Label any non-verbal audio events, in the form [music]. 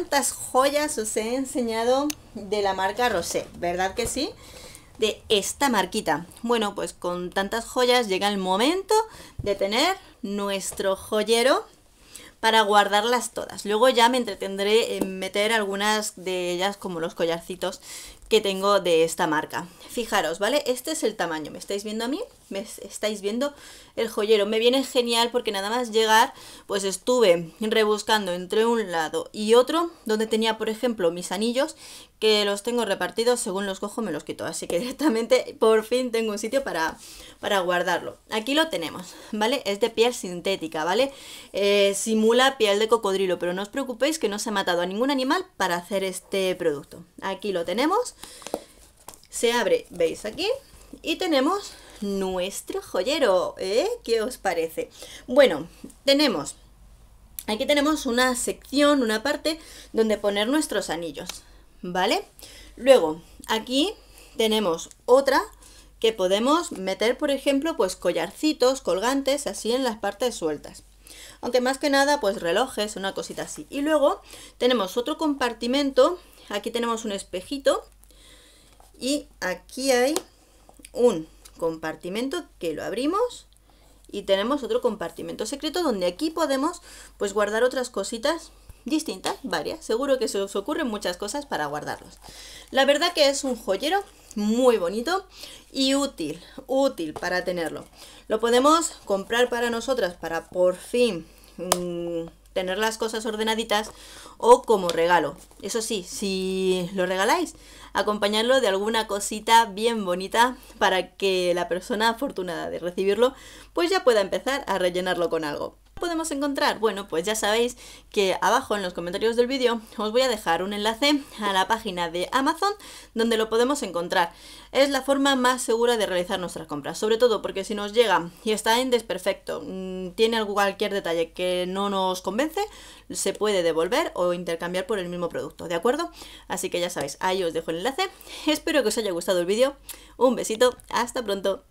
cuántas joyas os he enseñado de la marca Rosé, ¿verdad que sí? De esta marquita. Bueno, pues con tantas joyas llega el momento de tener nuestro joyero para guardarlas todas. Luego ya me entretendré en meter algunas de ellas como los collarcitos que tengo de esta marca. Fijaros, ¿vale? Este es el tamaño. ¿Me estáis viendo a mí? ¿Me estáis viendo el joyero? Me viene genial porque nada más llegar, pues estuve rebuscando entre un lado y otro, donde tenía, por ejemplo, mis anillos, que los tengo repartidos, según los cojo me los quito. Así que [laughs] directamente, por fin, tengo un sitio para, para guardarlo. Aquí lo tenemos, ¿vale? Es de piel sintética, ¿vale? Eh, piel de cocodrilo, pero no os preocupéis que no se ha matado a ningún animal para hacer este producto. Aquí lo tenemos, se abre, veis aquí, y tenemos nuestro joyero, que ¿eh? ¿Qué os parece? Bueno, tenemos, aquí tenemos una sección, una parte donde poner nuestros anillos, ¿vale? Luego, aquí tenemos otra que podemos meter, por ejemplo, pues collarcitos, colgantes, así en las partes sueltas aunque más que nada pues relojes, una cosita así. Y luego tenemos otro compartimento, aquí tenemos un espejito y aquí hay un compartimento que lo abrimos y tenemos otro compartimento secreto donde aquí podemos pues guardar otras cositas distintas, varias. Seguro que se os ocurren muchas cosas para guardarlos. La verdad que es un joyero muy bonito y útil, útil para tenerlo. Lo podemos comprar para nosotras, para por fin mm, tener las cosas ordenaditas o como regalo. Eso sí, si lo regaláis, acompañarlo de alguna cosita bien bonita para que la persona afortunada de recibirlo pues ya pueda empezar a rellenarlo con algo podemos encontrar? Bueno, pues ya sabéis que abajo en los comentarios del vídeo os voy a dejar un enlace a la página de Amazon donde lo podemos encontrar. Es la forma más segura de realizar nuestras compras, sobre todo porque si nos llega y está en desperfecto, mm, tiene cualquier detalle que no nos convence, se puede devolver o intercambiar por el mismo producto, ¿de acuerdo? Así que ya sabéis, ahí os dejo el enlace. Espero que os haya gustado el vídeo. Un besito, hasta pronto.